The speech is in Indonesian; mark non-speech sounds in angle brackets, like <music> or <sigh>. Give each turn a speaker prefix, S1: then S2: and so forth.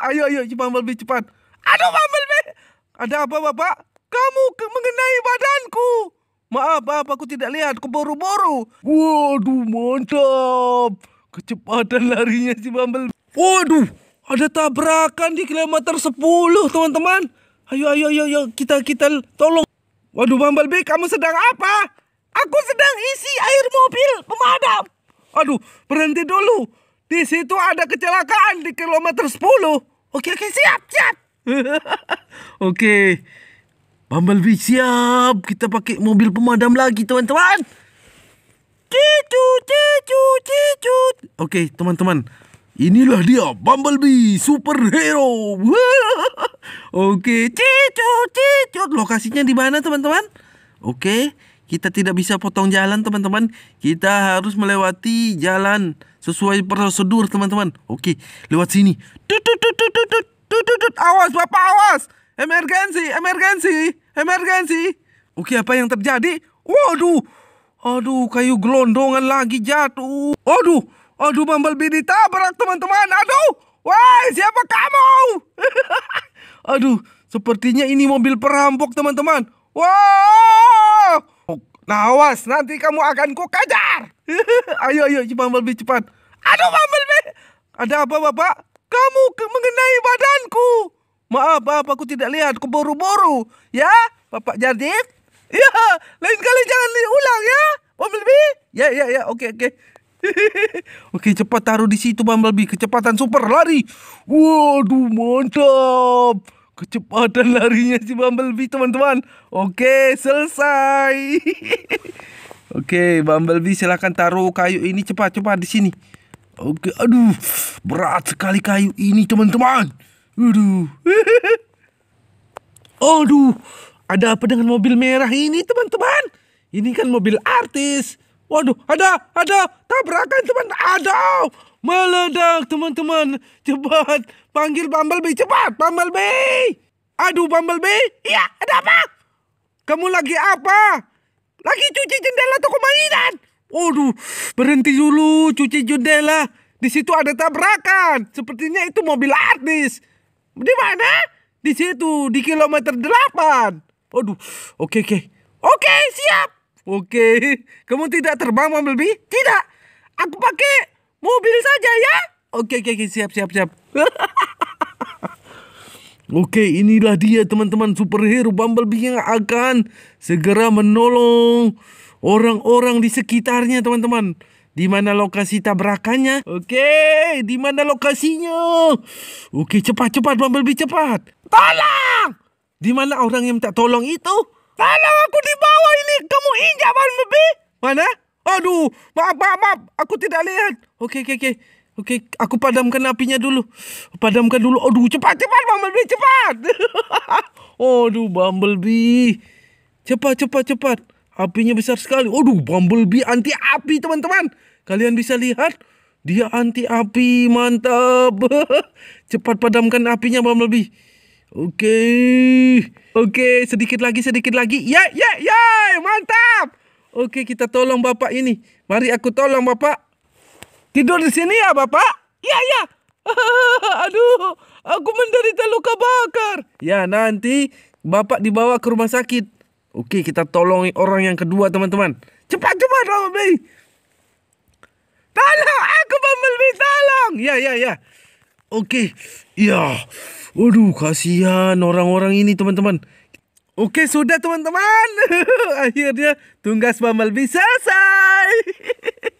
S1: Ayo, ayo, Bumblebee cepat. Aduh, Bumblebee. Ada apa, Bapak? Kamu mengenai badanku. Maaf, bapak aku tidak lihat. Aku boru-boru Waduh, mantap. Kecepatan larinya si Bumblebee. Waduh, ada tabrakan di kilometer 10, teman-teman. Ayo, ayo, ayo, ayo, kita, kita tolong. Waduh, Bumblebee, kamu sedang apa? Aku sedang isi air mobil pemadam. Aduh, berhenti dulu. Di situ ada kecelakaan di kilometer 10. Oke, oke, siap, siap. <laughs> oke. Bumblebee siap. Kita pakai mobil pemadam lagi, teman-teman. Cicut, cicut, cicut. Oke, teman-teman. Inilah dia, Bumblebee superhero. <laughs> oke, cicut, cicut. Lokasinya di mana, teman-teman? Oke. Kita tidak bisa potong jalan teman-teman. Kita harus melewati jalan sesuai prosedur teman-teman. Oke, lewat sini. Awas bapak awas. Emergensi, emergensi, emergensi. Oke, apa yang terjadi? Waduh. Aduh, kayu gelondongan lagi jatuh. Aduh, aduh Bumblebee ditabrak teman-teman. Aduh. Woi, siapa kamu? <laughs> aduh, sepertinya ini mobil perampok teman-teman. Wow! awas nanti kamu akan ku kejar. <laughs> ayo, ayo, cepat, Bumblebee cepat. Aduh, Bumblebee. Ada apa, Bapak? Kamu mengenai badanku. Maaf, bapak, aku tidak lihat. Aku buru-buru. Ya, Bapak jadi. Iya, lain kali jangan diulang ya, Bumblebee. Ya, ya, ya, oke, oke. <laughs> Oke cepat taruh di situ Bumblebee kecepatan super lari. Waduh mantap kecepatan larinya si Bumblebee teman-teman. Oke, selesai. <laughs> Oke, Bumblebee silahkan taruh kayu ini cepat-cepat di sini. Oke, aduh, berat sekali kayu ini teman-teman. Aduh. <laughs> aduh, ada apa dengan mobil merah ini teman-teman? Ini kan mobil artis. Waduh, ada, ada, tabrakan teman, teman Aduh. Meledak teman-teman. Cepat. Panggil Bumblebee. Cepat Bumblebee. Aduh Bumblebee. Iya ada apa? Kamu lagi apa? Lagi cuci jendela toko mainan. Waduh. Berhenti dulu cuci jendela. Di situ ada tabrakan. Sepertinya itu mobil artis. Di mana? Di situ. Di kilometer delapan. Aduh. Oke, oke. Oke, siap. Oke. Kamu tidak terbang Bumblebee? Tidak. Aku pakai Mobil saja ya. Oke, oke, oke, siap, siap, siap. <laughs> Oke, inilah dia teman-teman superhero Bumblebee yang akan segera menolong orang-orang di sekitarnya teman-teman. Di mana lokasi tabrakannya? Oke, di mana lokasinya? Oke, cepat-cepat Bumblebee cepat. Tolong! Di mana orang yang tak tolong itu? Tolong aku dibawa ini, kamu injak Bumblebee. Mana? Aduh, maaf, maaf, maaf. Aku tidak lihat. Oke, oke, oke. Oke, aku padamkan apinya dulu. Padamkan dulu. Aduh, cepat, cepat, Bumblebee, cepat. <laughs> Aduh, Bumblebee. Cepat, cepat, cepat. Apinya besar sekali. Aduh, Bumblebee anti api, teman-teman. Kalian bisa lihat. Dia anti api, mantap. <laughs> cepat padamkan apinya, Bumblebee. Oke. Oke, sedikit lagi, sedikit lagi. Ya, ya, ya, mantap. Oke, kita tolong Bapak ini. Mari aku tolong Bapak. Tidur di sini ya, Bapak? Ya, ya. <laughs> Aduh, aku menderita luka bakar. Ya, nanti Bapak dibawa ke rumah sakit. Oke, kita tolong orang yang kedua, teman-teman. Cepat, cepat, Bumblebee. Tolong, aku Bumblebee, tolong. Ya, ya, ya. Oke, ya. Waduh, kasihan orang-orang ini, teman-teman. Oke sudah teman-teman <laughs> Akhirnya tugas Bumblebee selesai <laughs>